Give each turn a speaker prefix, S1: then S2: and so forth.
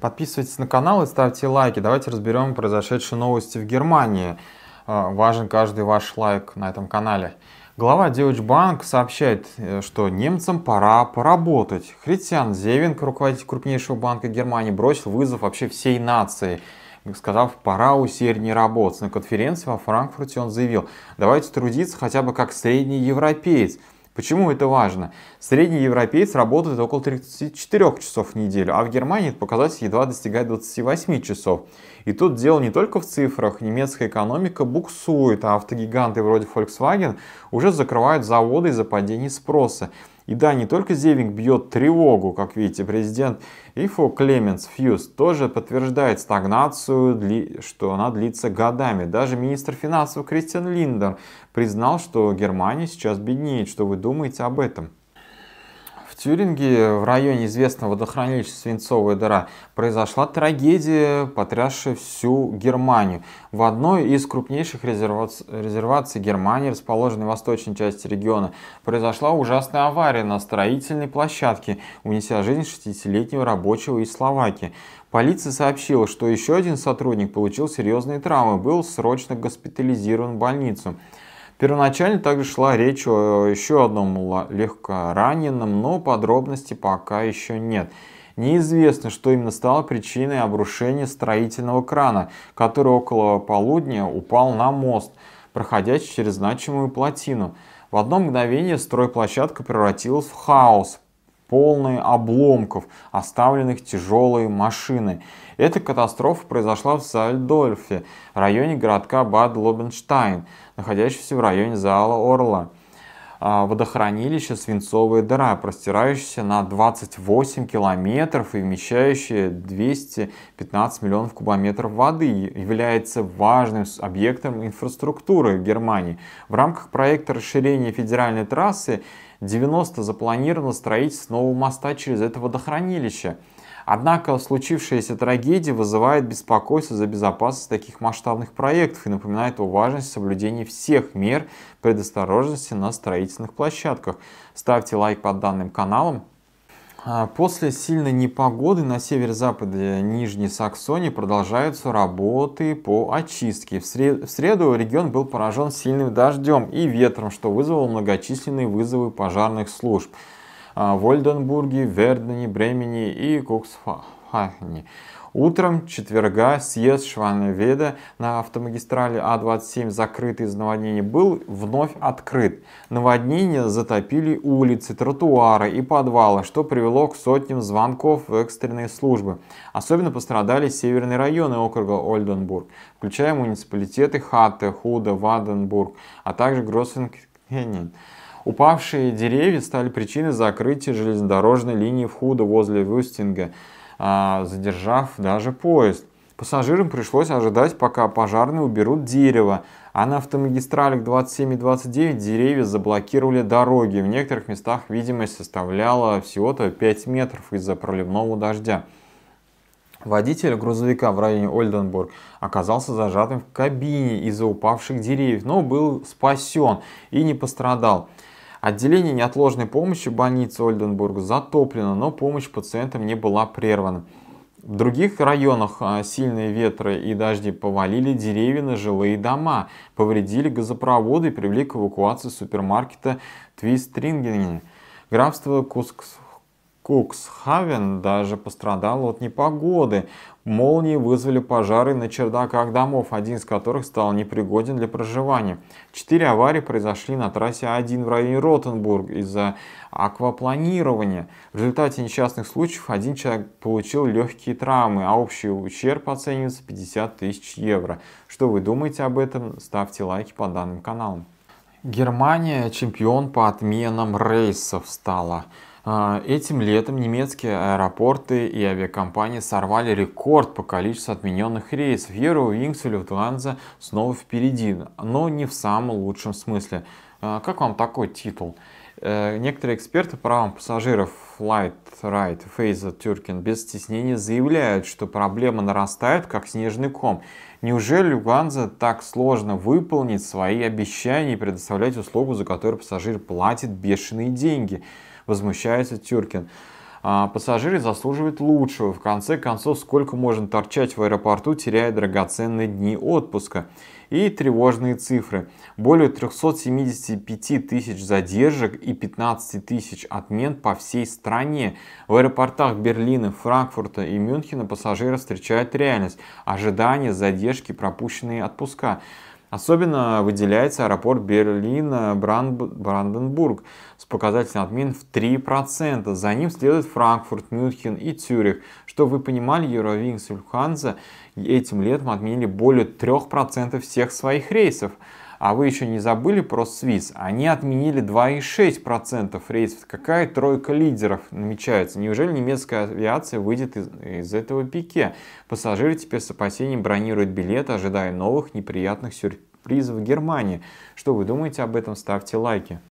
S1: Подписывайтесь на канал и ставьте лайки. Давайте разберем произошедшие новости в Германии. А, важен каждый ваш лайк на этом канале. Глава Deutsche Bank сообщает, э, что немцам пора поработать. Христиан Зевинг, руководитель крупнейшего банка Германии, бросил вызов вообще всей нации сказав, пора усерднее работать. На конференции во Франкфурте он заявил, давайте трудиться хотя бы как средний европеец. Почему это важно? Средний европеец работает около 34 часов в неделю, а в Германии этот показатель едва достигает 28 часов. И тут дело не только в цифрах. Немецкая экономика буксует, а автогиганты вроде Volkswagen уже закрывают заводы из-за падения спроса. И да, не только Зевинг бьет тревогу, как видите, президент Ифо Клеменс Фьюз тоже подтверждает стагнацию, что она длится годами. Даже министр финансов Кристиан Линдер признал, что Германия сейчас беднеет. Что вы думаете об этом? В Тюринге, в районе известного водохранилища Свинцовая дыра, произошла трагедия, потрясшая всю Германию. В одной из крупнейших резерваций, резерваций Германии, расположенной в восточной части региона, произошла ужасная авария на строительной площадке, унеся жизнь 60-летнего рабочего из Словакии. Полиция сообщила, что еще один сотрудник получил серьезные травмы, был срочно госпитализирован в больницу. Первоначально также шла речь о э, еще одном легко раненом, но подробности пока еще нет. Неизвестно, что именно стало причиной обрушения строительного крана, который около полудня упал на мост, проходящий через значимую плотину. В одно мгновение стройплощадка превратилась в хаос, полные обломков, оставленных тяжелой машиной. Эта катастрофа произошла в Сальдольфе, районе городка Бад-Лобенштайн, находящегося в районе Зала Орла. А, водохранилище «Свинцовая дыра», простирающееся на 28 километров и вмещающее 215 миллионов кубометров воды, является важным объектом инфраструктуры Германии. В рамках проекта расширения федеральной трассы 90 запланировано строительство нового моста через это водохранилище. Однако случившаяся трагедия вызывает беспокойство за безопасность таких масштабных проектов и напоминает о важности соблюдения всех мер предосторожности на строительных площадках. Ставьте лайк под данным каналом, а после сильной непогоды на северо-западе Нижней Саксонии продолжаются работы по очистке. В среду регион был поражен сильным дождем и ветром, что вызвало многочисленные вызовы пожарных служб а в Ольденбурге, Вердене, Бремени и Куксфахне. Утром четверга съезд Шванведа на автомагистрали А27, закрытый из наводнений, был вновь открыт. Наводнения затопили улицы, тротуары и подвалы, что привело к сотням звонков в экстренные службы. Особенно пострадали северные районы округа Ольденбург, включая муниципалитеты Хатте, Худа, Ваденбург, а также Гроссингенен. Упавшие деревья стали причиной закрытия железнодорожной линии в Худо возле Вюстинга – а, задержав даже поезд. Пассажирам пришлось ожидать, пока пожарные уберут дерево, а на автомагистралях 27 и 29 деревья заблокировали дороги. В некоторых местах видимость составляла всего-то 5 метров из-за проливного дождя. Водитель грузовика в районе Ольденбург оказался зажатым в кабине из-за упавших деревьев, но был спасен и не пострадал. Отделение неотложной помощи больницы Ольденбург затоплено, но помощь пациентам не была прервана. В других районах а, сильные ветры и дожди повалили деревья на жилые дома, повредили газопроводы и привели к эвакуации супермаркета Твистрингенен Графство Кускс Куксхавен даже пострадал от непогоды. Молнии вызвали пожары на чердаках домов, один из которых стал непригоден для проживания. Четыре аварии произошли на трассе 1 в районе Ротенбург из-за аквапланирования. В результате несчастных случаев один человек получил легкие травмы, а общий ущерб оценивается 50 тысяч евро. Что вы думаете об этом? Ставьте лайки по данным каналам. Германия чемпион по отменам рейсов стала. А, этим летом немецкие аэропорты и авиакомпании сорвали рекорд по количеству отмененных рейсов. Eurowings и Lufthansa снова впереди, но не в самом лучшем смысле. А, как вам такой титул? Э, некоторые эксперты правом пассажиров Flight Right Фейза Turkin без стеснения заявляют, что проблема нарастает как снежный ком. Неужели Люганза так сложно выполнить свои обещания и предоставлять услугу, за которую пассажир платит бешеные деньги? возмущается Тюркин. А, пассажиры заслуживают лучшего. В конце концов, сколько можно торчать в аэропорту, теряя драгоценные дни отпуска? И тревожные цифры. Более 375 тысяч задержек и 15 тысяч отмен по всей стране. В аэропортах Берлина, Франкфурта и Мюнхена пассажиры встречают реальность. Ожидания, задержки, пропущенные отпуска. Особенно выделяется аэропорт Берлин-Бранденбург с показателем отмен в 3%. За ним следует Франкфурт, Мюнхен и Цюрих. что, вы понимали, Eurovings Люфтханза этим летом отменили более 3% всех своих рейсов. А вы еще не забыли про Swiss? Они отменили 2,6% рейсов. Какая тройка лидеров намечается? Неужели немецкая авиация выйдет из, из этого пике? Пассажиры теперь с опасением бронируют билеты, ожидая новых неприятных сюрпризов в Германии. Что вы думаете об этом? Ставьте лайки.